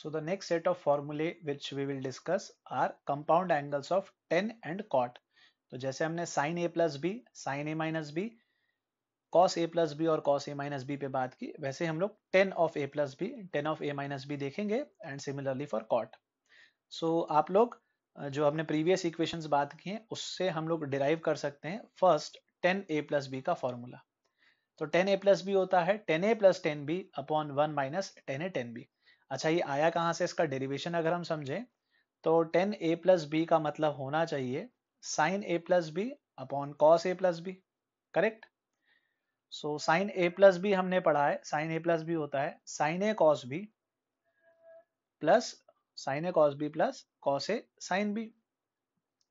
So the next set of formulae which we will discuss are compound angles of tan and cot. तो जैसे हमने sine A plus B sine A minus B cos A plus B और cos A minus B पे बात की वैसे हम लोग tan of A plus B tan of A minus B देखेंगे and similarly for cot so आप लोग जो हमने प्रीवियस इक्वेशंस बात की हैं उससे हम लोग डिराइव कर सकते हैं first tan A plus B का फॉर्मूला तो टेन ए प्लस बी होता है tan A plus tan B upon one minus tan A tan B अच्छा ये आया कहाँ से इसका डेरिवेशन अगर हम समझें तो टेन ए प्लस बी का मतलब होना चाहिए sine A plus B upon cos A plus B correct so sine A plus B हमने पढ़ा है साइन ए प्लस बी होता है sine A cos B plus sine A cos B plus cos A sine B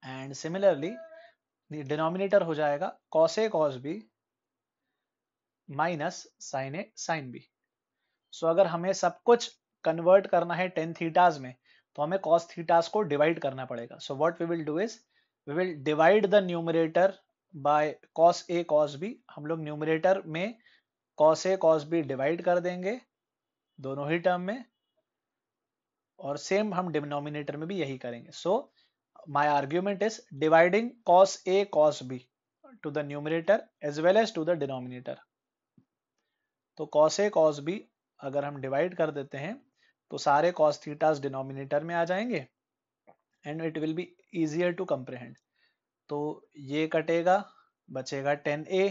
and similarly denominator हो जाएगा cos A cos B minus sine A sine B so अगर हमें सब कुछ convert करना है टेन थीटाज में तो हमें कॉस थीटाज को डिवाइड करना पड़ेगा so what we will do is we will divide the numerator by cos A cos B हम लोग न्यूमरेटर में cos A cos B divide कर देंगे दोनों ही टर्म में और सेम हम डिनोमिनेटर में भी यही करेंगे so my argument is dividing cos A cos B to the numerator as well as to the denominator तो कॉस ए कॉस बी अगर हम डिवाइड कर देते हैं तो सारे कॉस थीटास डिनोमिनेटर में आ जाएंगे and it will be easier to comprehend तो ये कटेगा बचेगा टेन ए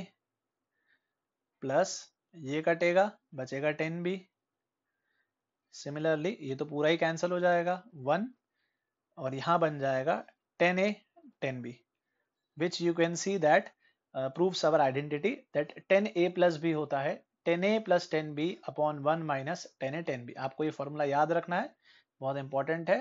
प्लस ये कटेगा बचेगा टेन बी सिमिलरली ये तो पूरा ही कैंसिल हो जाएगा वन और यहां बन जाएगा tan A tan B which you can see that prove our identity that tan A plus B होता है tan A plus tan B upon one minus tan A tan B आपको ये फॉर्मूला याद रखना है बहुत इंपॉर्टेंट है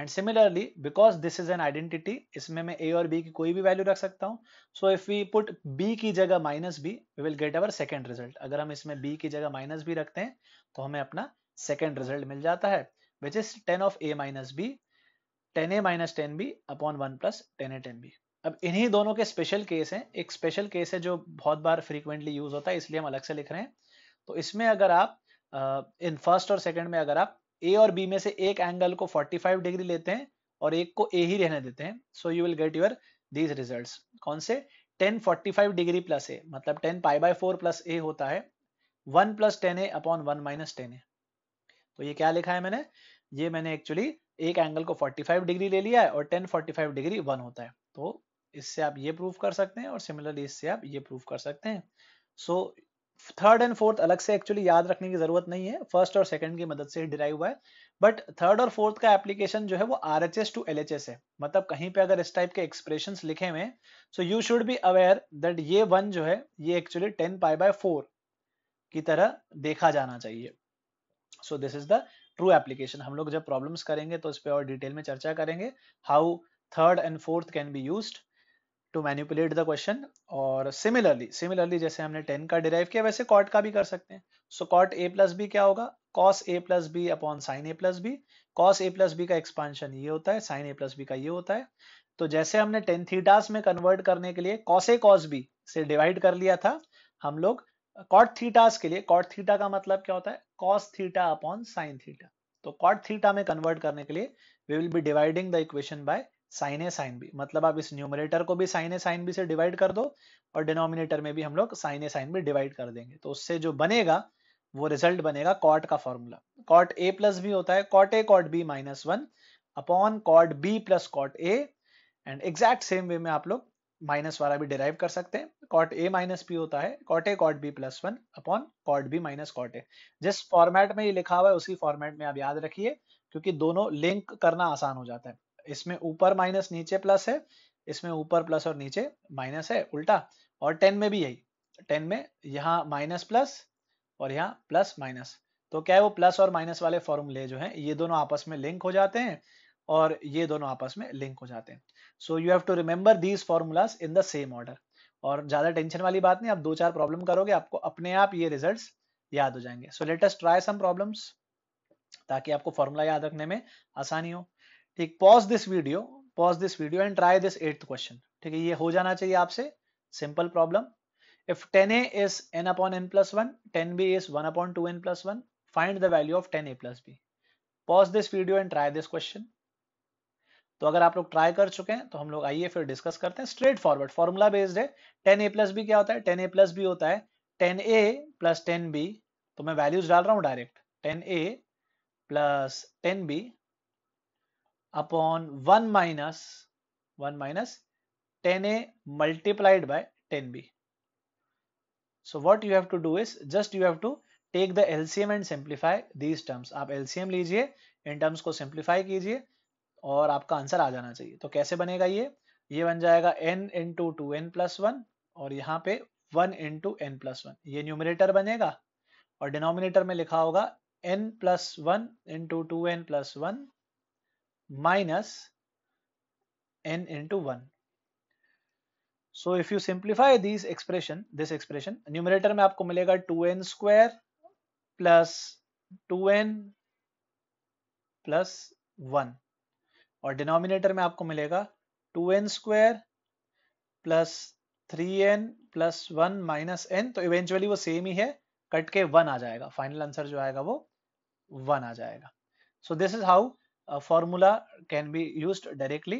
and similarly because this is an identity इसमें मैं ए और बी की कोई भी वैल्यू रख सकता हूँ so if we put B की जगह minus B we will get our second result अगर हम इसमें बी की जगह माइनस बी रखते हैं तो हमें अपना सेकेंड रिजल्ट मिल जाता है which is tan of A minus B tan A minus tan B upon one plus tan A tan B अब इन्हीं दोनों के स्पेशल केस हैं एक स्पेशल केस है जो बहुत बार फ्रीक्वेंटली यूज होता है इसलिए हम अलग से लिख रहे हैं तो इसमें अगर आप इन फर्स्ट और सेकंड में अगर आप ए और बी में से एक एंगल को 45 डिग्री लेते हैं और एक को ए ही रहने देते हैं so you will get your these result कौन से फोर्टी डिग्री प्लस ए मतलब tan pi by four plus A होता है one plus tan A upon one minus tan A तो ये क्या लिखा है मैंने ये मैंने एक्चुअली एक एंगल को 45 डिग्री ले लिया है और 10 45 डिग्री वन होता है तो इससे आप ये प्रूफ कर सकते हैं और सिमिलरली इससे आप ये प्रूफ कर सकते हैं सो थर्ड एंड फोर्थ अलग से एक्चुअली याद रखने की जरूरत नहीं है फर्स्ट और सेकंड की मदद से ही डिराइव हुआ है बट थर्ड और फोर्थ का एप्लीकेशन जो है वो R H S to L H S है मतलब कहीं पे अगर इस टाइप के एक्सप्रेशन लिखे हुए so you should be aware that ये वन जो है ये actually tan pi by four की तरह देखा जाना चाहिए so this is the true application हम लोग जब प्रॉब्लम करेंगे तो इस पर और डिटेल में चर्चा करेंगे how third and fourth can be used to manipulate the question और सिमिलरली सिमिलरली जैसे हमने टेन का डिराइव किया वैसे कॉट का भी कर सकते हैं so cot A plus B क्या होगा cos A plus B upon sine A plus B cos A plus B का एक्सपांशन ये होता है साइन ए प्लस बी का ये होता है तो जैसे हमने टेन थीटास में कन्वर्ट करने के लिए कॉस ए कॉस बी से डिवाइड कर लिया था हम लोग कॉट थीटास के लिए कॉट थीटा का मतलब क्या होता है cos theta upon sine theta तो कॉट थीटा में कन्वर्ट करने के लिए we will be dividing the equation by sine A sine B मतलब आप इस न्यूमरेटर को भी साइन ए साइन बी से डिवाइड कर दो और डिनोमिनेटर में भी हम लोग sine A sine B divide कर देंगे तो उससे जो बनेगा वो रिजल्ट बनेगा कॉट का formula cot A plus B होता है cot A cot B minus one upon cot B plus cot A and exact same way में आप लोग माइनस वाला भी डिराइव कर सकते हैं कॉट ए माइनस बी होता है cot A cot B plus one upon cot B minus cot A जिस फॉर्मेट में ये लिखा हुआ है उसी फॉर्मेट में आप याद रखिए क्योंकि दोनों लिंक करना आसान हो जाता है इसमें ऊपर माइनस नीचे प्लस है इसमें ऊपर प्लस और नीचे माइनस है उल्टा और टेन में भी यही टेन में यहाँ माइनस प्लस और यहाँ प्लस माइनस तो क्या है वो प्लस और माइनस वाले फॉर्मूले जो हैं ये दोनों आपस में लिंक हो जाते हैं और ये दोनों आपस में लिंक हो जाते हैं so you have to remember these formulas in the same order और ज्यादा टेंशन वाली बात नहीं आप दो चार प्रॉब्लम करोगे आपको अपने आप ये रिजल्ट याद हो जाएंगे so latest try some problems ताकि आपको फॉर्मूला याद रखने में आसानी हो ठीक pause this video pause this video and try this eighth question ठीक है ये हो जाना चाहिए आपसे simple problem if 10a is n upon n plus one tan B is one upon two N plus one find the value of tan A plus B pause this video and try this question तो अगर आप लोग try कर चुके हैं तो हम लोग आइए फिर डिस्कस करते हैं स्ट्रेट फॉरवर्ड फॉर्मूला बेस्ड है टेन ए प्लस बी क्या होता है टेन ए प्लस बी होता है tan A plus tan B तो मैं वैल्यूज डाल रहा हूँ direct tan A plus tan B upon one minus 1 minus 10a multiplied by 10b. So what you have to do is just you have to take the LCM and simplify these terms आप LCM लीजिए इन terms को simplify कीजिए और आपका answer आ जाना चाहिए तो कैसे बनेगा ये ये बन जाएगा N into two N plus one और यहाँ पे one into N plus one ये न्यूमिनेटर बनेगा और डिनोमिनेटर में लिखा होगा N plus one into two N plus one minus n into 1. So if you simplify this expression, this expression, numerator mein aapko milega 2n square plus 2n plus 1 aur denominator mein aapko milega 2n square plus 3n plus 1 minus n to eventually wo same hi hai cut ke 1 aa jayega final answer jo aayega wo 1 aa jayega so this is how formula formula can be used directly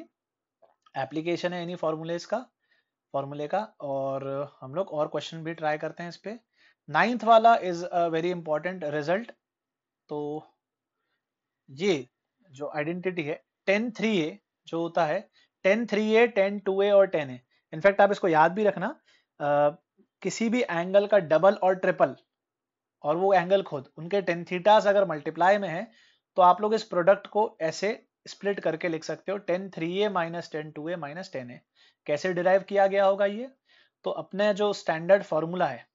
application है any formulas का फॉर्मूले का और हम लोग और question भी try करते हैं इस पे नाइन्थ वाला is a very important result तो ये जो आइडेंटिटी है टेन थ्री ए जो होता है tan three A tan two A और टेन ए इनफैक्ट आप इसको याद भी रखना आ, किसी भी एंगल का डबल और ट्रिपल और वो एंगल खुद उनके टेन थीटास अगर मल्टीप्लाई में है तो आप लोग इस प्रोडक्ट को ऐसे स्प्लिट करके लिख सकते हो tan three A minus tan two A minus tan A कैसे डिराइव किया गया होगा ये तो अपने जो स्टैंडर्ड फॉर्मूला है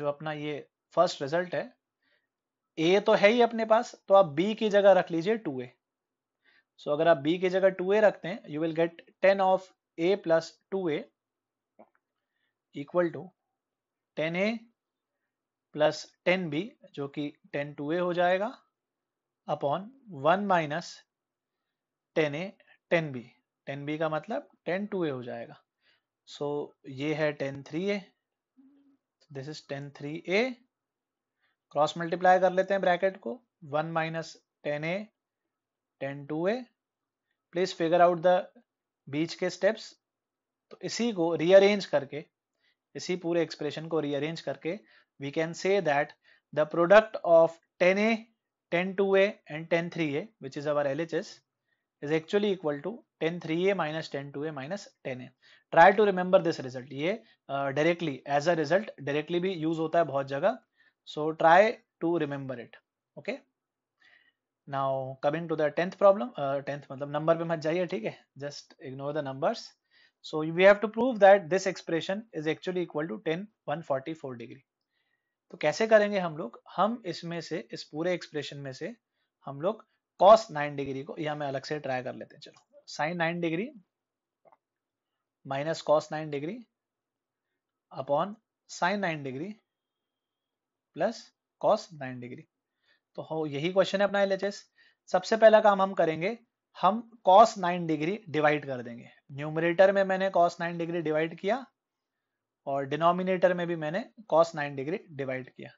जो अपना ये फर्स्ट रिजल्ट है ए तो है ही अपने पास तो आप बी की जगह रख लीजिए टू ए सो अगर आप बी की जगह टू ए रखते हैं you will get tan of A plus two A equal to tan A plus tan B जो कि टेन टू ए हो जाएगा upon one minus tan A tan B tan B का मतलब टेन टू ए हो जाएगा सो so, ये है tan three A this is tan three A cross multiply कर लेते हैं ब्रैकेट को one minus tan A tan two A please figure out the बीच के स्टेप्स तो इसी को रीअरेंज करके इसी पूरे एक्सप्रेशन को रीअरेंज करके we can say that the product of tan A 10 2a and 10 3a which is our LHS is actually equal to 10 3a minus 10 2a minus 10a. Try to remember this result. ये directly as a result directly भी use होता है बहुत जगह. So try to remember it. Okay. Now coming to the 10th problem. Uh, 10th मतलब number पे मत जाइए ठीक है. Just ignore the numbers. So we have to prove that this expression is actually equal to 10 144 degree. तो कैसे करेंगे हम लोग हम इसमें से इस पूरे एक्सप्रेशन में से हम लोग कॉस नाइन डिग्री को यह हमें अलग से ट्राई कर लेते हैं चलो sine nine degree minus cos nine degree upon sine nine degree plus cos nine degree तो हो यही क्वेश्चन है अपना एल सबसे पहला काम हम करेंगे हम कॉस नाइन डिग्री डिवाइड कर देंगे न्यूमरेटर में मैंने कॉस नाइन डिग्री डिवाइड किया और डिनोमिनेटर में भी मैंने कॉस नाइन डिग्री डिवाइड किया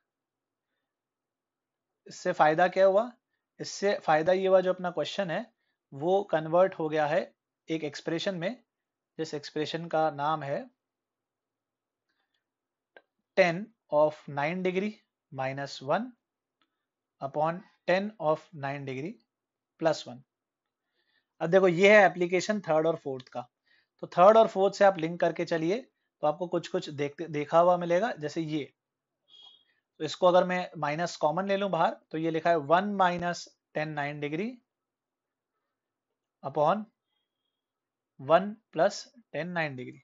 इससे फायदा क्या हुआ इससे फायदा ये हुआ जो अपना क्वेश्चन है वो कन्वर्ट हो गया है एक एक्सप्रेशन में जिस एक्सप्रेशन का नाम है tan of nine degree minus one upon tan of nine degree plus one अब देखो ये है एप्लीकेशन थर्ड और फोर्थ का तो थर्ड और फोर्थ से आप लिंक करके चलिए तो आपको कुछ कुछ देखते देखा हुआ मिलेगा जैसे ये तो इसको अगर मैं माइनस कॉमन ले लू बाहर तो ये लिखा है one minus tan nine degree upon one plus tan nine degree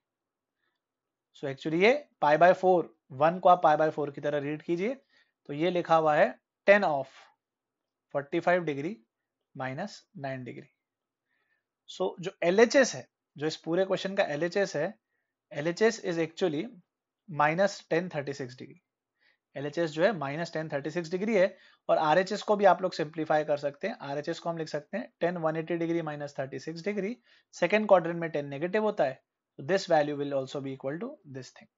so actually ये पाई बाय फोर वन को आप पाई बाय फोर की तरह रीड कीजिए तो ये लिखा हुआ है tan of forty five degree minus nine degree so जो एल है जो इस पूरे क्वेश्चन का एल है LHS is actually minus 1036 degree. LHS जो है minus tan thirty six degree है और RHS को भी आप लोग simplify कर सकते हैं RHS को हम लिख सकते हैं 10 180 degree minus 36 degree. Second quadrant में 10 negative होता है तो दिस वैल्यू विल ऑल्सो भी इक्वल टू दिस थिंग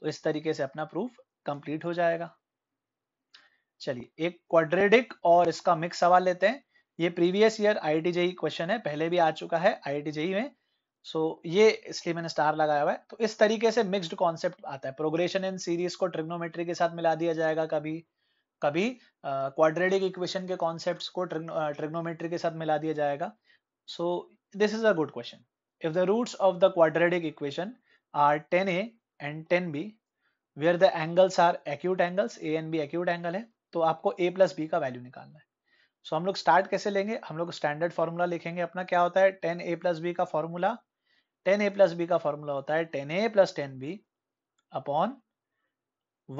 तो इस तरीके से अपना प्रूफ कंप्लीट हो जाएगा चलिए एक क्वाड्रेडिक और इसका मिक्स सवाल लेते हैं ये प्रीवियस ईयर आई क्वेश्चन है पहले भी आ चुका है आई e में सो so, ये इसलिए मैंने स्टार लगाया हुआ है तो इस तरीके से मिक्स्ड कॉन्सेप्ट आता है प्रोग्रेशन इन सीरीज को ट्रिग्नोमेट्री के साथ मिला दिया जाएगा कभी कभी क्वाड्रेटिक इक्वेशन के कॉन्सेप्ट्स को ट्रिग्नोमेट्री के साथ मिला दिया जाएगा so this is a good question roots of the quadratic equation are tan A and tan B where the angles are acute angles A and B acute angle है तो आपको ए प्लस बी का value निकालना है सो so, हम लोग start कैसे लेंगे हम लोग स्टैंडर्ड फॉर्मूला लिखेंगे अपना क्या होता है टेन ए प्लस बी का formula tan A plus B का फॉर्मूला होता है tan A plus tan B upon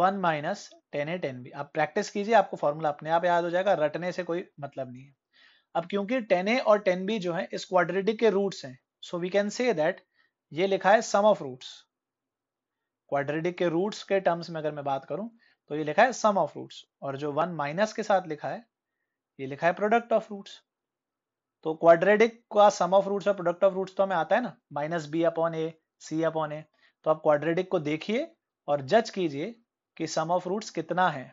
one minus tan A tan B आप प्रैक्टिस कीजिए आपको फॉर्मूला अपने आप याद हो जाएगा रटने से कोई मतलब नहीं है अब क्योंकि टेन ए और टेन बी जो है इस क्वाड्रेटिक के रूट्स हैं so we can say that ये लिखा है सम ऑफ रूट्स क्वाड्रेटिक के रूट्स के टर्म्स में अगर मैं बात करूं तो ये लिखा है सम ऑफ रूट्स और जो वन माइनस के साथ लिखा है ये लिखा है प्रोडक्ट ऑफ रूट्स तो क्वाड्रेटिक का सम ऑफ रूट्स और प्रोडक्ट ऑफ रूट्स तो हमें आता है ना minus B upon A C upon A तो आप क्वाड्रेटिक को देखिए और जज कीजिए कि सम ऑफ रूट्स कितना है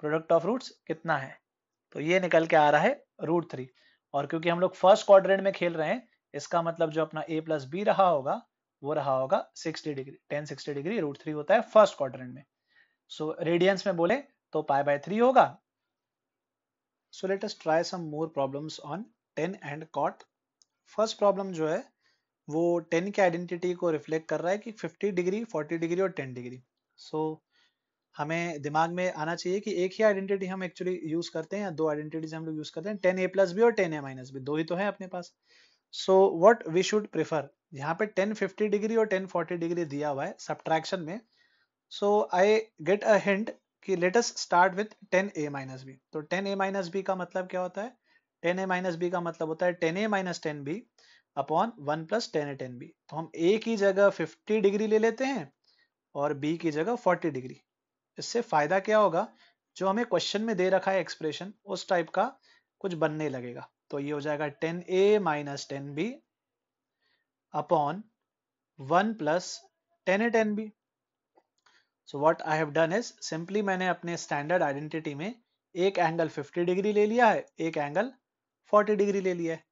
प्रोडक्ट ऑफ रूट्स कितना है तो ये निकल के आ रहा है रूट थ्री और क्योंकि हम लोग फर्स्ट क्वाड्रेंट में खेल रहे हैं इसका मतलब जो अपना ए प्लस बी रहा होगा वो रहा होगा 60 degree tan sixty degree root three होता है फर्स्ट क्वाड्रेंट में सो so, रेडियंस में बोले तो पाई बाय थ्री होगा so let us try some more problems on tan and cot first problem जो है वो टेन के आइडेंटिटी को रिफ्लेक्ट कर रहा है कि फिफ्टी डिग्री फोर्टी डिग्री और टेन डिग्री सो हमें दिमाग में आना चाहिए कि एक ही आइडेंटिटी हम एक्चुअली यूज करते हैं या दो आइडेंटिटीज हम लोग यूज करते हैं टेन ए प्लस बी और टेन ए माइनस बी दो ही तो है अपने पास so what we should prefer यहाँ पे टेन फिफ्टी डिग्री और टेन फोर्टी डिग्री दिया हुआ है सब्ट्रैक्शन में so I get a hint कि let's just start with tan A minus B तो टेन ए माइनस बी का मतलब क्या होता है टेन ए माइनस बी का मतलब होता है tan A minus tan B upon one plus tan A tan B तो हम ए की जगह फिफ्टी डिग्री ले लेते हैं और बी की जगह फोर्टी डिग्री इससे फायदा क्या होगा जो हमें क्वेश्चन में दे रखा है एक्सप्रेशन उस टाइप का कुछ बनने लगेगा तो ये हो जाएगा tan A minus tan B upon one plus tan A tan B so what I have done is simply मैंने अपने स्टैंडर्ड आइडेंटिटी में एक एंगल 50 डिग्री ले लिया है एक एंगल फोर्टी डिग्री ले लिया है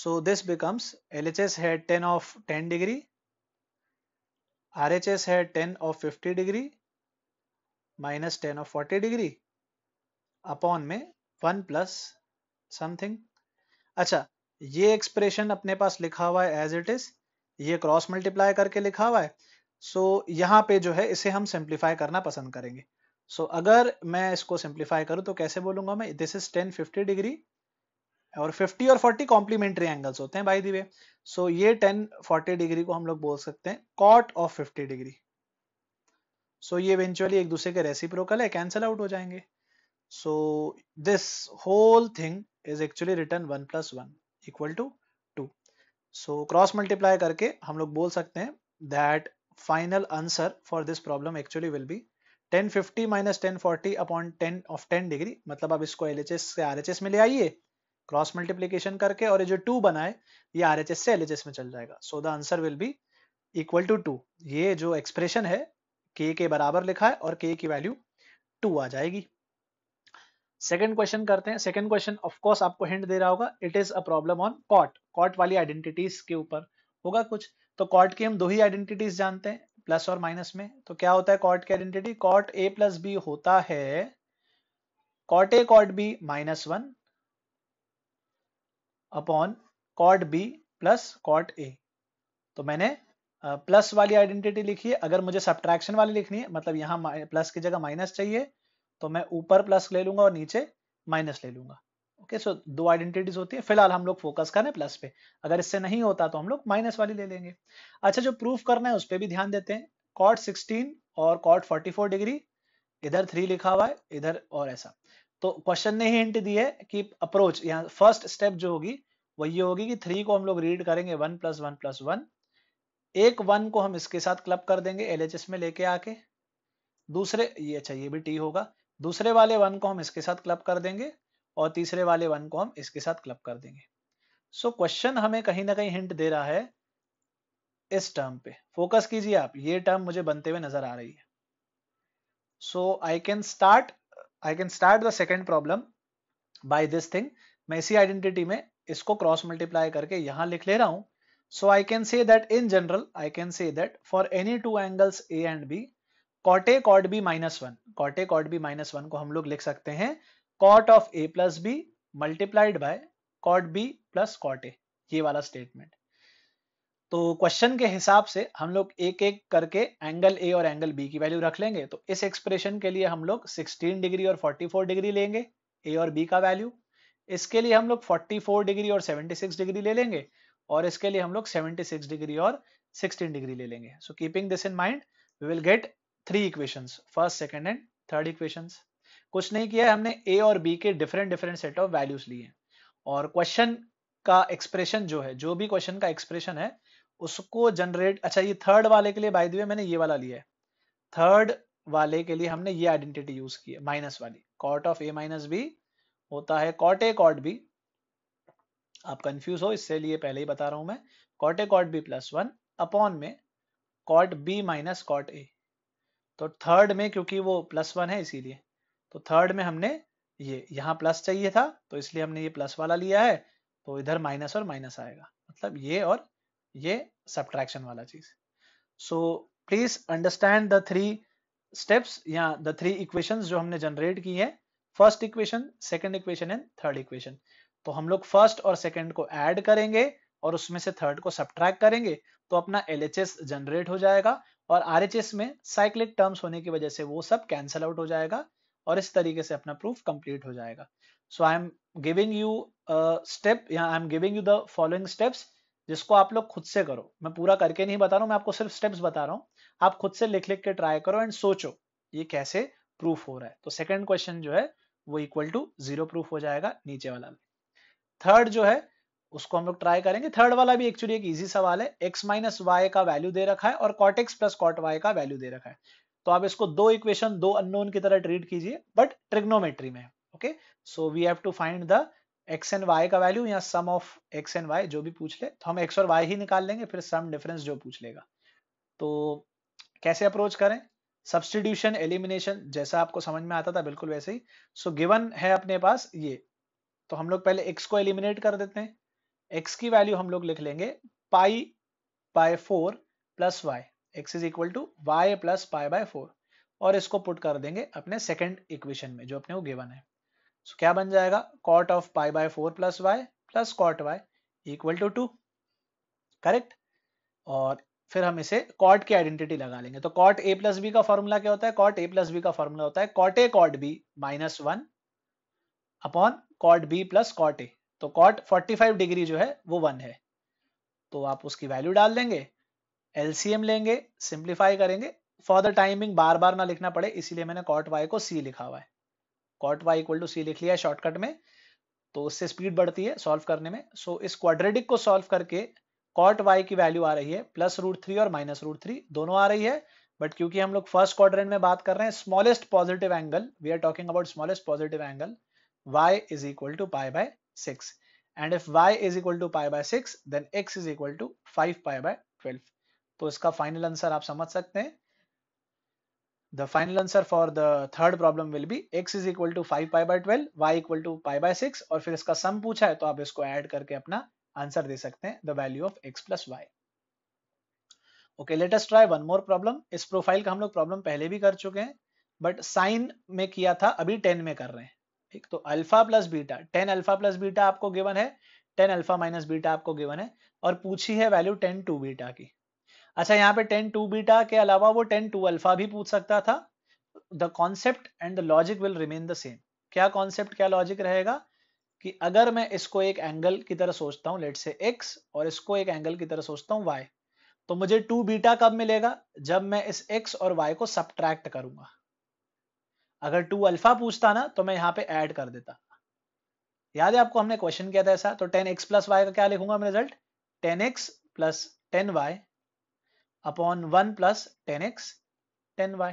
so this becomes L H S है tan of ten degree R H S है tan of fifty degree minus tan of forty degree upon में वन प्लस समथिंग अच्छा ये एक्सप्रेशन अपने पास लिखा हुआ है एज इट इज ये क्रॉस मल्टीप्लाई करके लिखा हुआ है सो so, यहाँ पे जो है इसे हम सिंप्लीफाई करना पसंद करेंगे सो so, अगर मैं इसको सिंप्लीफाई करूँ तो कैसे बोलूंगा मैं this is tan fifty degree और 50 और 40 कॉम्प्लीमेंट्री एंगल्स होते हैं बाई दी वे सो ये 10 40 डिग्री को हम लोग बोल सकते हैं cot of 50 degree so so, ये इवेंचुअली एक दूसरे के रेसिप्रोकल है कैंसिल आउट हो जाएंगे so this whole thing is actually return one plus one equal to two so cross multiply करके हम लोग बोल सकते हैं that final answer for this problem actually will be 1050 minus tan forty upon tan of ten degree मतलब आप इसको L से आर में ले आइए क्रॉस मल्टीप्लीकेशन करके और ये जो टू बनाए ये आर एच एस से एल एच एस में चल जाएगा so the answer will be equal to two ये जो एक्सप्रेशन है के के बराबर लिखा है और के की वैल्यू टू आ जाएगी सेकेंड क्वेश्चन करते हैं सेकेंड क्वेश्चन ऑफकोर्स आपको हिंट दे रहा होगा it is a problem on cot cot वाली आइडेंटिटीज के ऊपर होगा कुछ तो कॉट की हम दो ही आइडेंटिटीज जानते हैं प्लस और माइनस में तो क्या होता है कॉट की identity cot A plus B होता है cot A cot B minus one upon cot B plus cot A तो मैंने प्लस वाली आइडेंटिटी लिखी है अगर मुझे सब्ट्रैक्शन वाली लिखनी है मतलब यहाँ प्लस की जगह माइनस चाहिए तो मैं ऊपर प्लस ले लूंगा और नीचे माइनस ले लूंगा ओके सो दो आइडेंटिटीज होती है फिलहाल हम लोग फोकस करें प्लस पे अगर इससे नहीं होता तो हम लोग माइनस वाली ले लेंगे अच्छा जो प्रूफ करना है उस पर भी ध्यान देते हैं कॉट सिक्सटीन और कॉट फोर्टी डिग्री इधर थ्री लिखा हुआ है इधर और ऐसा तो क्वेश्चन ने ही हिंट दी है कि अप्रोच यहाँ फर्स्ट स्टेप जो होगी वो ये होगी कि थ्री को हम लोग रीड करेंगे one plus one plus one एक वन को हम इसके साथ क्लब कर देंगे एल में लेके आके दूसरे ये अच्छा ये भी टी होगा दूसरे वाले वन को हम इसके साथ क्लब कर देंगे और तीसरे वाले वन को हम इसके साथ क्लब कर देंगे सो so, क्वेश्चन हमें कहीं ना कहीं हिंट दे रहा है इस टर्म पे फोकस कीजिए आप ये टर्म मुझे बनते हुए नजर आ रही है so I can start I can start the second problem by this thing मैं इसी आइडेंटिटी में इसको क्रॉस मल्टीप्लाई करके यहां लिख ले रहा हूं so I can say that in general I can say that for any two angles A and B cot A cot B minus one cot A cot B minus one को हम लोग लिख सकते हैं cot of A plus B multiplied by cot B plus cot A ये वाला statement तो question के हिसाब से हम लोग एक एक करके एंगल ए और एंगल बी की वैल्यू रख लेंगे तो इस एक्सप्रेशन के लिए हम लोग 16 डिग्री और 44 डिग्री लेंगे ए और बी का वैल्यू इसके लिए हम लोग 44 डिग्री और 76 डिग्री ले लेंगे और इसके लिए हम लोग 76 डिग्री और 16 डिग्री ले लेंगे so keeping this in mind we will get three equation first second and third equation कुछ नहीं किया है हमने ए और बी के different different set of values लिए और क्वेश्चन का एक्सप्रेशन जो है जो भी क्वेश्चन का एक्सप्रेशन है उसको जनरेट अच्छा ये थर्ड वाले के लिए बाई द मैंने ये वाला लिया है थर्ड वाले के लिए हमने ये आइडेंटिटी यूज की है माइनस वाली cot of A minus B होता है कॉट ए कॉट बी आप कंफ्यूज हो इससे लिए पहले ही बता रहा हूं मैं cot A cot B plus one upon में cot B minus cot A तो थर्ड में क्योंकि वो प्लस वन है इसीलिए तो थर्ड में हमने ये यहाँ प्लस चाहिए था तो इसलिए हमने ये प्लस वाला लिया है तो इधर माइनस और माइनस आएगा मतलब ये और ये सब्ट्रैक्शन वाला चीज so please understand the three steps या द थ्री इक्वेशंस जो हमने जनरेट की है first equation second equation and third equation तो हम लोग फर्स्ट और सेकंड को ऐड करेंगे और उसमें से थर्ड को सब्ट्रैक्ट करेंगे तो अपना एल जनरेट हो जाएगा और आर में साइक्लिक टर्म्स होने की वजह से वो सब कैंसिल आउट हो जाएगा और इस तरीके से अपना प्रूफ कंप्लीट हो जाएगा so I am giving you step या I am giving you the following steps जिसको आप लोग खुद से करो मैं पूरा करके नहीं बता रहा हूं मैं आपको सिर्फ स्टेप्स बता रहा हूँ आप खुद से लिख लिख के ट्राई करो एंड सोचो ये कैसे प्रूफ हो रहा है तो सेकंड क्वेश्चन जो है वो इक्वल टू जीरो प्रूफ हो जाएगा नीचे वाला थर्ड जो है उसको हम लोग ट्राई करेंगे थर्ड वाला भी एक्चुअली एक इजी सवाल है एक्स माइनस वाई का वैल्यू दे रखा है और cot x plus cot y का वैल्यू दे रखा है तो आप इसको दो इक्वेशन दो अननोन की तरह ट्रीट कीजिए बट ट्रिग्नोमेट्री में okay so we have to find the x and y का वैल्यू या sum of x and y जो भी पूछ ले तो हम एक्स और वाई ही निकाल लेंगे फिर सम डिफरेंस जो पूछ लेगा तो कैसे अप्रोच करें सब्सटीट्यूशन एलिमिनेशन जैसा आपको समझ में आता था बिल्कुल वैसे ही सो so, गिवन है अपने पास ये तो हम लोग पहले एक्स को एलिमिनेट कर देते हैं एक्स की वैल्यू हम लोग लिख लेंगे pi by four plus y x is equal to y plus pi by four और इसको पुट कर देंगे अपने सेकेंड इक्वेशन में जो अपने को गिवन है सो क्या बन जाएगा cot of pi by four plus y plus cot y equal to two correct और फिर हम इसे कॉट की आइडेंटिटी लगा लेंगे तो कॉट ए प्लस बी का फॉर्मूला क्या होता है कॉट ए प्लस बी का फॉर्मूला होता है cot A cot B minus one upon cot B plus cot A तो कॉट 45 डिग्री जो है वो वन है तो आप उसकी वैल्यू डाल देंगे एलसीएम लेंगे सिंप्लीफाई करेंगे फॉर द टाइमिंग बार बार ना लिखना पड़े इसीलिए मैंने कॉट वाई को सी लिखा हुआ है cot y equal to C लिख लिया शॉर्टकट में तो उससे स्पीड बढ़ती है सॉल्व करने में सो so, इस क्वाड्रेटिक को सॉल्व करके कॉट वाई की वैल्यू आ रही है प्लस रूट थ्री और माइनस रूट थ्री दोनों आ रही है बट क्योंकि हम लोग फर्स्ट क्वाड्रेंट में बात कर रहे हैं smallest positive angle we are talking about smallest positive angle y is equal to pi by six and if y is equal to pi by six then x is equal to five pi by twelve तो इसका final answer आप समझ सकते हैं the final answer for the third problem will be x is equal to 5 pi by 12, y equal to pi by 6 और फिर इसका सम पूछा है तो आप इसको ऐड करके अपना आंसर दे सकते हैं the value of x plus y okay let us try one more problem इस प्रोफाइल का हम लोग प्रॉब्लम पहले भी कर चुके हैं बट साइन में किया था अभी टेन में कर रहे हैं ठीक तो alpha plus beta tan alpha plus beta आपको गिवन है टेन अल्फा माइनस बीटा आपको गिवन है और पूछी है वैल्यू टेन टू बीटा की अच्छा यहाँ पे टेन टू बीटा के अलावा वो टेन टू अल्फा भी पूछ सकता था the concept and the logic will remain the same क्या कॉन्सेप्ट क्या लॉजिक रहेगा कि अगर मैं इसको एक एंगल की तरह सोचता हूँ लेट से एक्स और इसको एक एंगल की तरह सोचता हूँ वाई तो मुझे टू बीटा कब मिलेगा जब मैं इस एक्स और वाई को सब्ट्रैक्ट करूंगा अगर टू अल्फा पूछता ना तो मैं यहाँ पे ऐड कर देता याद है आपको हमने क्वेश्चन किया था ऐसा तो टेन एक्स प्लस वाई का क्या लिखूंगा मैं result tan x plus tan y upon one plus tan x tan y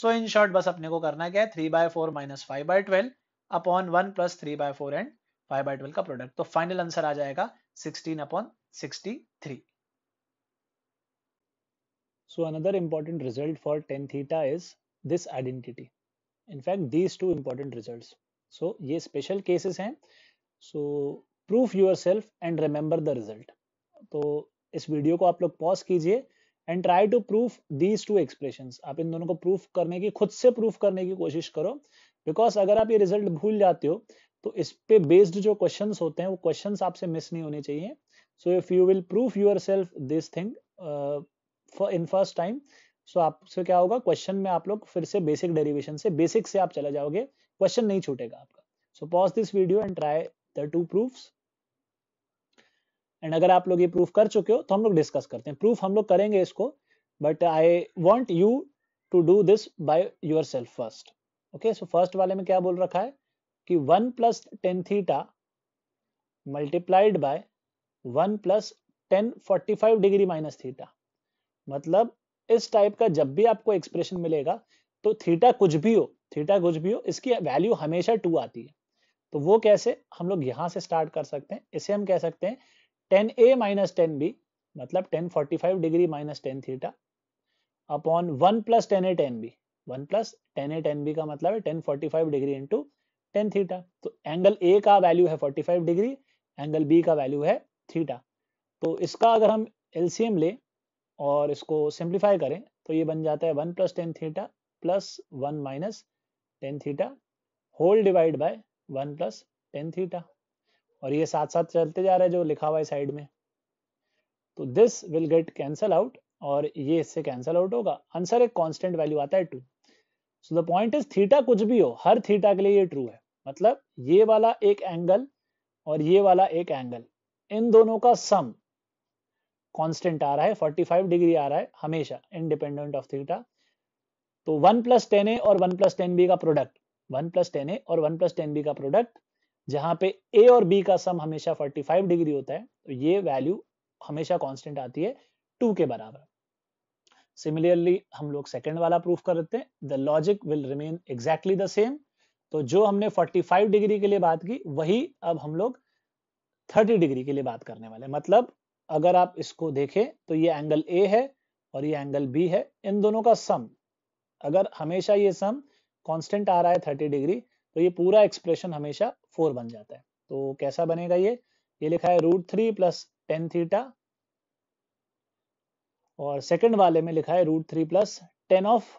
so in short बस अपने को करना क्या है three by four minus five by twelve upon one plus three by four and five by twelve का product तो final answer आ जाएगा sixteen upon sixty three so another important result for tan theta is this identity In fact, these two important results. So ये special cases हैं. So proof yourself and remember the result तो इस video को आप लोग pause कीजिए and try to proof these two expression आप इन दोनों को प्रूफ करने की खुद से प्रूफ करने की कोशिश करो बिकॉज अगर आप ये रिजल्ट भूल जाते हो तो इस पे बेस्ड जो क्वेश्चन होते हैं वो क्वेश्चन आपसे मिस नहीं होने चाहिए so if you will proof yourself this thing in first time so आपसे क्या होगा क्वेश्चन में आप लोग फिर से बेसिक डेरिवेशन से बेसिक से आप चले जाओगे क्वेश्चन नहीं छूटेगा आपका so pause this video and try the two proofs and अगर आप लोग ये प्रूफ कर चुके हो तो हम लोग डिस्कस करते हैं प्रूफ हम लोग करेंगे इसको but I want you to do this by yourself first okay so first वाले में क्या बोल रखा है कि one plus tan theta multiplied by one plus tan forty five degree minus theta मतलब इस टाइप का जब भी आपको एक्सप्रेशन मिलेगा तो थीटा कुछ भी हो थीटा कुछ भी हो इसकी वैल्यू हमेशा टू आती है तो वो कैसे हम लोग यहां से स्टार्ट कर सकते हैं इसे हम कह सकते हैं tan A minus tan B मतलब tan forty five degree minus tan theta upon one plus tan A tan B one plus tan A tan B का मतलब है tan forty five degree into tan theta तो angle A का value है forty five degree angle B का value है theta तो इसका अगर हम एलसीएम ले और इसको सिंप्लीफाई करें तो ये बन जाता है one plus tan theta plus one minus tan theta whole divide by one plus tan theta और ये साथ साथ चलते जा रहे हैं जो लिखा हुआ है साइड में तो this will get cancel out और ये इससे कैंसल आउट होगा आंसर एक कॉन्स्टेंट वैल्यू आता है two so the point is theta कुछ भी हो हर थीटा के लिए ये ट्रू है मतलब ये वाला एक एंगल और ये वाला एक एंगल इन दोनों का सम कांस्टेंट आ रहा है 45 डिग्री आ रहा है हमेशा इंडिपेंडेंट ऑफ थीटा तो 1 प्लस टेन ए और 1 प्लस टेन बी का प्रोडक्ट 1 प्लस टेन ए और 1 प्लस टेन बी का प्रोडक्ट जहां पे ए और बी का सम हमेशा 45 डिग्री होता है तो ये वैल्यू हमेशा कांस्टेंट आती है टू के बराबर सिमिलरली हम लोग सेकंड वाला प्रूफ करते हैं the logic will remain exactly the same तो जो हमने 45 डिग्री के लिए बात की वही अब हम लोग 30 डिग्री के लिए बात करने वाले मतलब अगर आप इसको देखें तो ये एंगल ए है और ये एंगल बी है इन दोनों का सम अगर हमेशा ये सम कांस्टेंट आ रहा है 30 डिग्री तो ये पूरा एक्सप्रेशन हमेशा फोर बन जाता है तो कैसा बनेगा ये ये लिखा है root three plus tan theta और सेकंड वाले में लिखा है root three plus tan of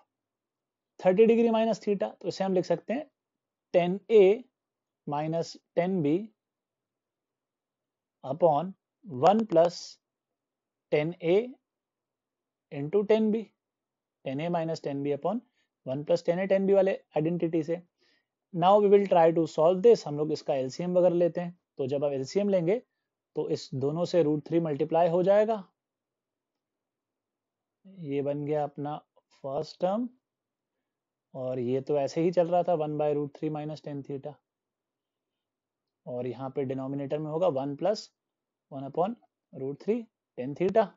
thirty degree minus theta तो इसे हम लिख सकते हैं tan A minus tan B upon one plus tan A into tan B tan A minus tan B upon one plus tan A tan B वाले identity से now we will try to solve this हम लोग इसका LCM वगैरह लेते हैं तो जब आप एलसीएम लेंगे तो इस दोनों से रूट थ्री मल्टीप्लाई हो जाएगा ये बन गया अपना फर्स्ट टर्म और ये तो ऐसे ही चल रहा था one by root three minus tan theta और यहाँ पे डिनोमिनेटर में होगा one plus one upon root three tan theta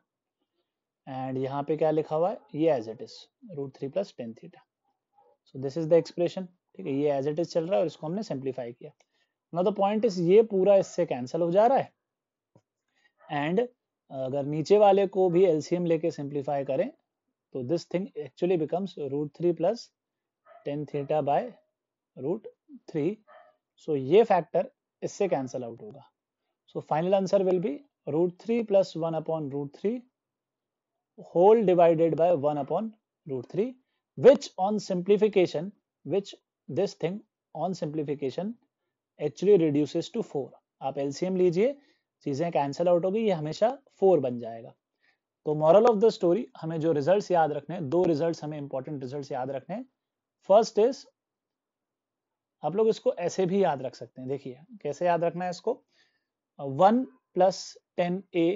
and यहाँ पे क्या लिखा हुआ है ये as it is root three plus tan theta so this is the expression ठीक है ये एज इट इज चल रहा है और इसको हमने सिंप्लीफाई किया नो द पॉइंट इज ये पूरा इससे कैंसिल हो जा रहा है एंड अगर नीचे वाले को भी एलसीएम लेके सिंप्लीफाई करें तो this thing actually becomes root three plus tan theta by root three so ये फैक्टर इससे कैंसिल आउट होगा so final answer will be root three plus one upon root three whole divided by one upon root three which on simplification which this thing on simplification actually reduces to four आप LCM लीजिए चीजें cancel out होगी ये हमेशा four बन जाएगा तो moral of the story हमें जो रिजल्ट्स याद रखने दो रिजल्ट्स हमें इंपॉर्टेंट रिजल्ट्स याद रखने फर्स्ट इज आप लोग इसको ऐसे भी याद रख सकते हैं देखिए कैसे याद रखना है इसको वन प्लस टेन ए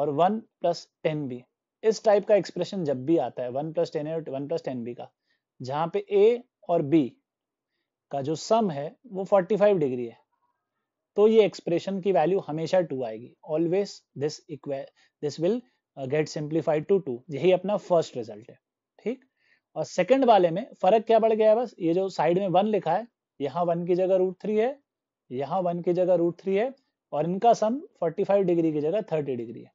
और वन प्लस टेन बी इस टाइप का एक्सप्रेशन जब भी आता है वन प्लस टेन ए और वन प्लस टेन बी का जहां पे ए और बी का जो सम है वो 45 डिग्री है तो ये एक्सप्रेशन की वैल्यू हमेशा टू आएगी always this this will get simplified to two यही अपना फर्स्ट रिजल्ट है ठीक और सेकंड वाले में फर्क क्या बढ़ गया है बस ये जो साइड में वन लिखा है यहाँ वन की जगह रूट थ्री है यहाँ वन की जगह रूट थ्री है और इनका सम 45 डिग्री की जगह 30 डिग्री है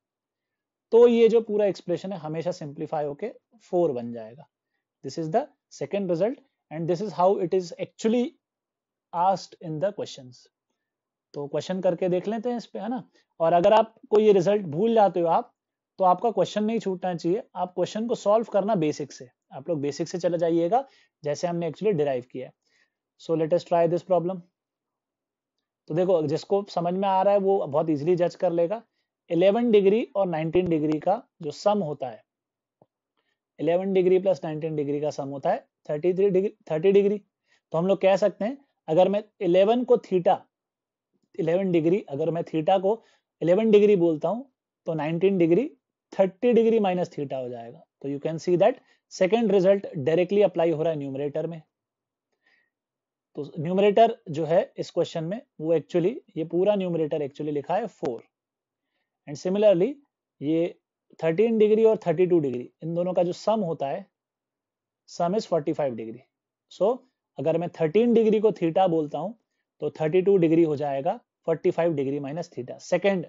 तो ये जो पूरा एक्सप्रेशन है हमेशा सिंप्लीफाई होके फोर बन जाएगा This is the second result and this is how it is actually asked in the questions. तो क्वेश्चन करके देख लेते हैं इस पे है ना और अगर आपको ये रिजल्ट भूल जाते हो आप तो आपका क्वेश्चन नहीं छूटना चाहिए आप क्वेश्चन को सॉल्व करना बेसिक से आप लोग बेसिक से चले जाइएगा जैसे हमने एक्चुअली डिराइव किया है so latest try this problem तो देखो जिसको समझ में आ रहा है वो बहुत इजिली जज कर लेगा इलेवन डिग्री और नाइनटीन डिग्री का जो सम होता है 11 डिग्री प्लस 19 डिग्री का सम होता है 33 डिग्री 30 डिग्री तो हम लोग कह सकते हैं अगर मैं 11 को थीटा 11 डिग्री अगर मैं थीटा को 11 डिग्री बोलता हूं तो 19 डिग्री 30 डिग्री माइनस थीटा हो जाएगा तो you can see that second result directly apply हो रहा है न्यूमरेटर में तो न्यूमरेटर जो है इस क्वेश्चन में वो एक्चुअली ये पूरा न्यूमरेटर एक्चुअली लिखा है फोर एंड सिमिलरली ये थर्टीन डिग्री और थर्टी टू डिग्री इन दोनों का जो सम होता है sum is forty five degree so अगर मैं थर्टीन डिग्री को थीटा बोलता हूं तो थर्टी टू डिग्री हो जाएगा forty five degree minus theta second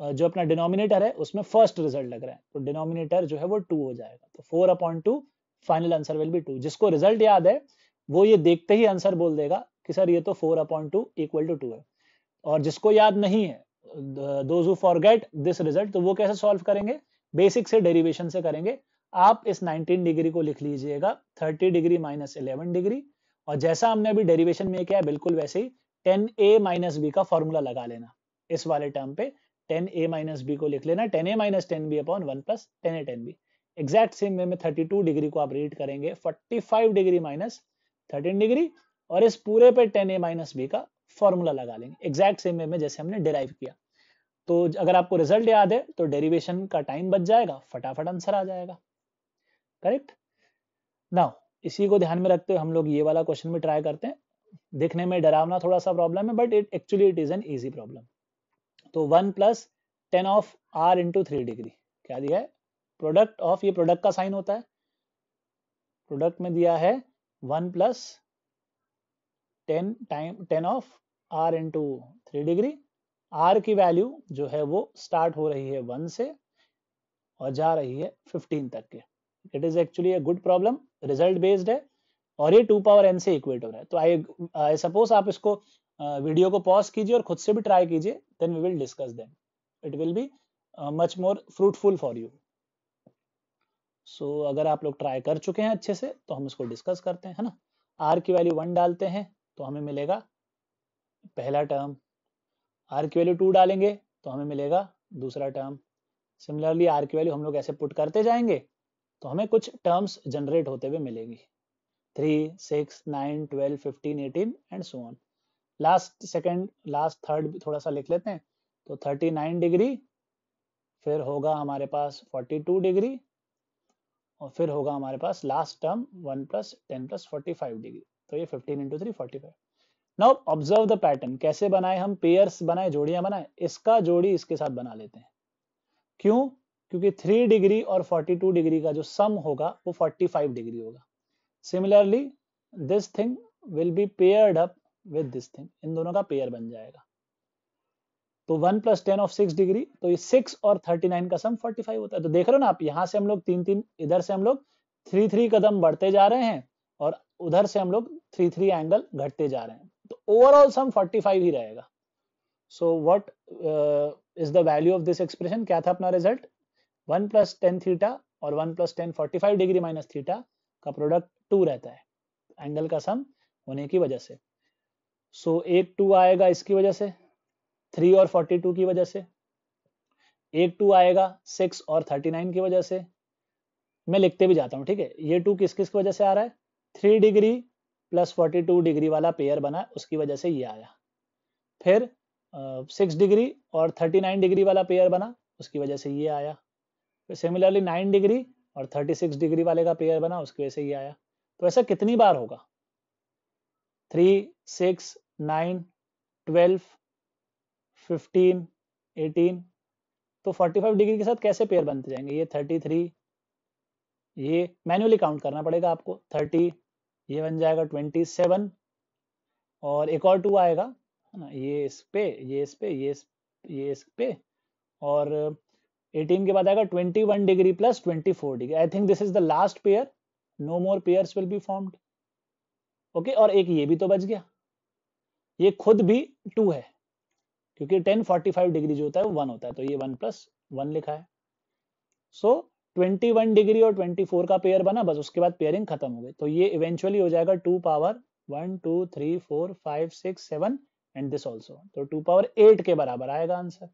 जो अपना डिनोमिनेटर है उसमें फर्स्ट रिजल्ट लग रहा है तो डिनोमिनेटर जो है वो टू हो जाएगा तो four upon two final answer will be two जिसको रिजल्ट याद है वो ये देखते ही आंसर बोल देगा कि सर ये तो four upon two equal to two है और जिसको याद नहीं है दोज फॉरगेट दिस रिजल्ट तो वो कैसे सॉल्व करेंगे बेसिक से डेरिवेशन से करेंगे आप इस 19 डिग्री को लिख लीजिएगा 30 डिग्री माइनस इलेवन डिग्री और जैसा हमने अभी डेरिवेशन में किया बिल्कुल वैसे ही टेन ए माइनस बी का फॉर्मूला लगा लेना इस वाले टर्म पे टेन ए माइनस बी को लिख लेना tan A minus tan B upon one plus tan A tan B exact same way में 32 डिग्री को आप रीड करेंगे 45 डिग्री माइनस थर्टीन डिग्री और इस पूरे पे टेन ए माइनस बी का फॉर्मूला लगा लेंगे एग्जैक्ट सेम वे में जैसे हमने डिराइव किया तो अगर आपको रिजल्ट याद है तो डेरिवेशन का टाइम बच जाएगा फटाफट आंसर आ जाएगा करेक्ट नाउ इसी को ध्यान में रखते हुए हम लोग ये वाला क्वेश्चन भी ट्राई करते हैं दिखने में डरावना थोड़ा सा प्रॉब्लम है but it actually it is an easy problem तो one plus tan of r into three degree क्या दिया है प्रोडक्ट ऑफ ये प्रोडक्ट का साइन होता है प्रोडक्ट में दिया है one plus tan time tan of r into three degree r की वैल्यू जो है वो स्टार्ट हो रही है वन से और जा रही है फिफ्टीन तक के it is actually a good problem result based है और ये टू पावर एन से इक्वेट हो रहा है तो आई आई सपोज आप इसको वीडियो uh, को पॉज कीजिए और खुद से भी ट्राई कीजिए then we will discuss them it will be much more fruitful for you so अगर आप लोग ट्राई कर चुके हैं अच्छे से तो हम इसको डिस्कस करते हैं है ना आर की वैल्यू वन डालते हैं तो हमें मिलेगा पहला टर्म आर की वैल्यू टू डालेंगे तो हमें मिलेगा दूसरा टर्म सिमिलरली आर की वैल्यू हम लोग ऐसे पुट करते जाएंगे तो हमें कुछ टर्म्स जनरेट होते हुए मिलेगी three six nine twelve fifteen eighteen and so on last second last third थोड़ा सा लिख लेते हैं तो थर्टी नाइन डिग्री फिर होगा हमारे पास फोर्टी टू डिग्री और फिर होगा हमारे पास last term one plus tan plus forty five degree तो ये fifteen into three forty five now observe the pattern कैसे बनाए हम पेयर्स बनाए जोड़ियां बनाए इसका जोड़ी इसके साथ बना लेते हैं क्यों क्योंकि थ्री डिग्री और फोर्टी टू डिग्री का जो सम होगा वो फोर्टी फाइव डिग्री होगा similarly this thing will be paired up with this thing इन दोनों का पेयर बन जाएगा तो one plus tan of six degree तो ये सिक्स और थर्टी नाइन का सम फोर्टी फाइव होता है तो देख रहे हो ना आप यहाँ से हम लोग तीन तीन इधर से हम लोग थ्री थ्री कदम बढ़ते जा रहे हैं और उधर से हम लोग थ्री थ्री एंगल घटते जा रहे हैं तो ओवरऑल सम 45 ही रहेगा so what is the value of this expression क्या था अपना result one plus tan theta और one plus tan forty five degree minus theta का प्रोडक्ट टू रहता है एंगल का सम होने की वजह से सो so, एक टू आएगा इसकी वजह से थ्री और फोर्टी टू की वजह से एक टू आएगा सिक्स और थर्टी नाइन की वजह से मैं लिखते भी जाता हूँ ठीक है ये टू किस किस की वजह से आ रहा है three degree plus forty two degree वाला पेयर बना उसकी वजह से ये आया फिर सिक्स डिग्री और थर्टी नाइन डिग्री वाला पेयर बना उसकी वजह से ये आया फिर सिमिलरली नाइन डिग्री और थर्टी सिक्स डिग्री वाले का पेयर बना उसकी वजह से ये आया तो ऐसा कितनी बार होगा three six nine twelve fifteen eighteen तो फोर्टी फाइव डिग्री के साथ कैसे पेयर बनते जाएंगे ये थर्टी थ्री ये मैन्युअली काउंट करना पड़ेगा आपको थर्टी ये बन जाएगा ट्वेंटी सेवन और एक और टू आएगा है ना ये इस पे ये इस पे ये इस ये इस पे और 18 के बाद आएगा 21 degree plus 24 degree I think this is the last pair no more pairs will be formed okay और एक ये भी तो बच गया ये खुद भी टू है क्योंकि फाइव डिग्री जो होता है वो वन होता है तो ये वन प्लस वन लिखा है सो 21 डिग्री और 24 का पेयर बना बस उसके बाद पेयरिंग खत्म हो गई तो ये इवेंचुअली हो जाएगा two power one two three four five six seven and this also तो टू पावर एट के बराबर आएगा answer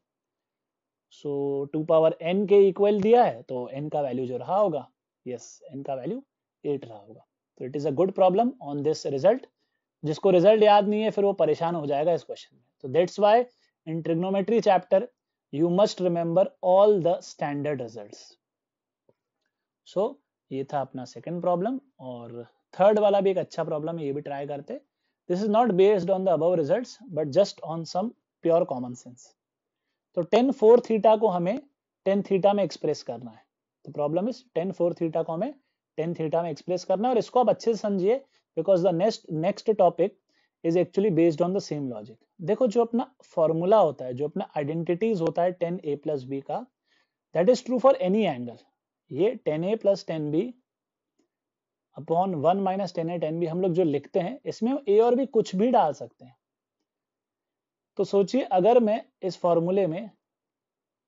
so two power n के इक्वल दिया है तो एन का वैल्यू जो रहा होगा यस एन का वैल्यू एट रहा होगा तो it is a good problem on this result जिसको रिजल्ट याद नहीं है फिर वो परेशान हो जाएगा इस क्वेश्चन में तो that's why in trigonometry chapter you must remember all the standard results so so, ये था अपना सेकेंड प्रॉब्लम और थर्ड वाला भी एक अच्छा प्रॉब्लम है ये भी ट्राई करते this is not based on the above result but just on some pure common sense तो टेन फोर थीटा को हमें टेन थीटा में एक्सप्रेस करना है तो problem is tan four theta को हमें टेन थीटा में एक्सप्रेस करना है और इसको आप अच्छे से समझिए because the next next topic is actually based on the same logic देखो जो अपना फॉर्मूला होता है जो अपना आइडेंटिटीज होता है टेन ए प्लस बी का that is true for any angle ये tan A plus tan B upon one minus tan A tan B हम लोग जो लिखते हैं इसमें ए और बी कुछ भी डाल सकते हैं तो सोचिए अगर मैं इस फॉर्मूले में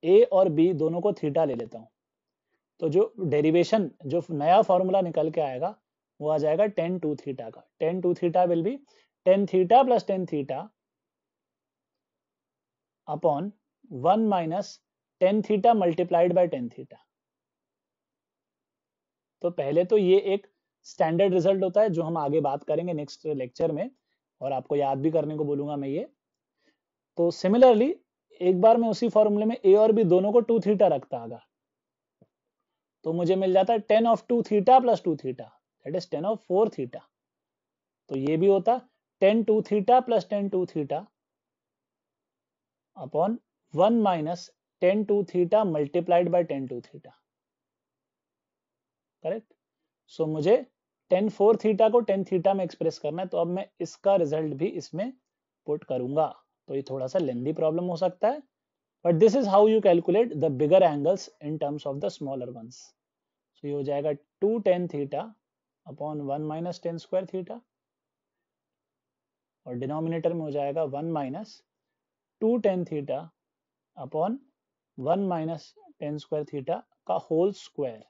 ए और बी दोनों को थीटा ले लेता हूं तो जो डेरिवेशन जो नया फॉर्मूला निकल के आएगा वो आ जाएगा टेन टू थीटा का tan two theta will be tan theta plus tan theta upon one minus tan theta multiplied by tan theta तो पहले तो ये एक स्टैंडर्ड रिजल्ट होता है जो हम आगे बात करेंगे नेक्स्ट लेक्चर में और आपको याद भी करने को बोलूंगा मैं ये तो सिमिलरली एक बार मैं उसी फॉर्मूले में ए और बी दोनों को टू थीटा रखता आगा तो मुझे मिल जाता है tan of two theta plus two theta that is tan of four theta तो ये भी होता tan two theta plus tan two theta upon one minus tan two theta multiplied by tan two theta correct so so, मुझे tan four theta को tan theta में express करना है तो अब मैं इसका रिजल्ट भी इसमें पुट करूंगा तो ये थोड़ा सा लेंदी प्रॉब्लम हो सकता है but this is how you calculate the bigger angles in terms of the smaller ones so ये हो जाएगा two tan theta upon one minus tan square theta और डिनोमिनेटर में हो जाएगा one minus two tan theta upon one minus tan square theta का whole square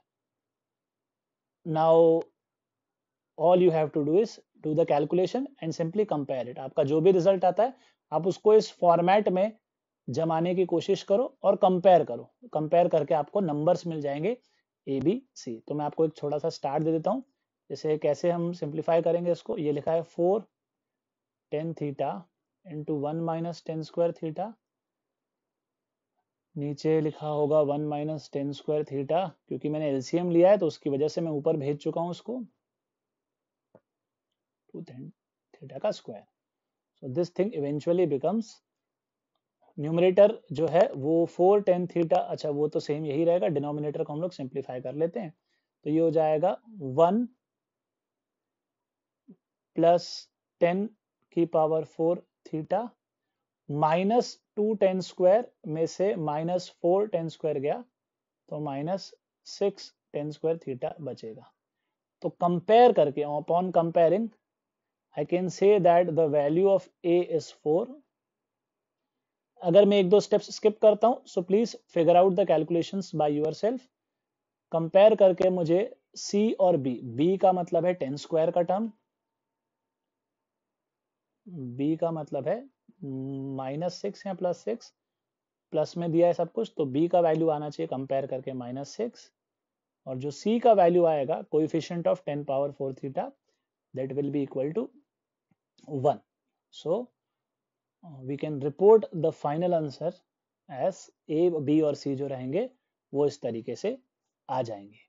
now all you have to do is do the calculation and simply compare it आपका जो भी result आता है आप उसको इस format में जमाने की कोशिश करो और कंपेयर करो कंपेयर करके आपको numbers मिल जाएंगे ए बी सी तो मैं आपको एक छोटा सा स्टार्ट दे देता हूँ जैसे कैसे हम सिंप्लीफाई करेंगे इसको ये लिखा है four tan theta into one minus tan square theta नीचे लिखा होगा one minus tan square theta क्योंकि मैंने एलसीएम लिया है तो उसकी वजह से मैं ऊपर भेज चुका हूं उसको टू थीटा का square so this thing eventually becomes numerator जो है वो फोर टेन थीटा अच्छा वो तो सेम यही रहेगा डिनोमिनेटर को हम लोग सिंप्लीफाई कर लेते हैं तो ये हो जाएगा वन प्लस टेन की power four theta minus two tan square में से माइनस फोर टेन स्क्वायर गया तो minus six tan square theta बचेगा तो कंपेयर करके upon comparing I can say that the value of A is four अगर मैं एक दो स्टेप्स स्किप करता हूं so please figure out the calculation by yourself compare करके मुझे सी और बी बी का मतलब है टेन स्क्वायर का टर्म बी का मतलब है माइनस सिक्स या प्लस सिक्स प्लस में दिया है सब कुछ तो बी का वैल्यू आना चाहिए कंपेयर करके माइनस सिक्स और जो सी का वैल्यू आएगा coefficient of tan power four theta that will be equal to one so we can report the final answer as A B और सी जो रहेंगे वो इस तरीके से आ जाएंगे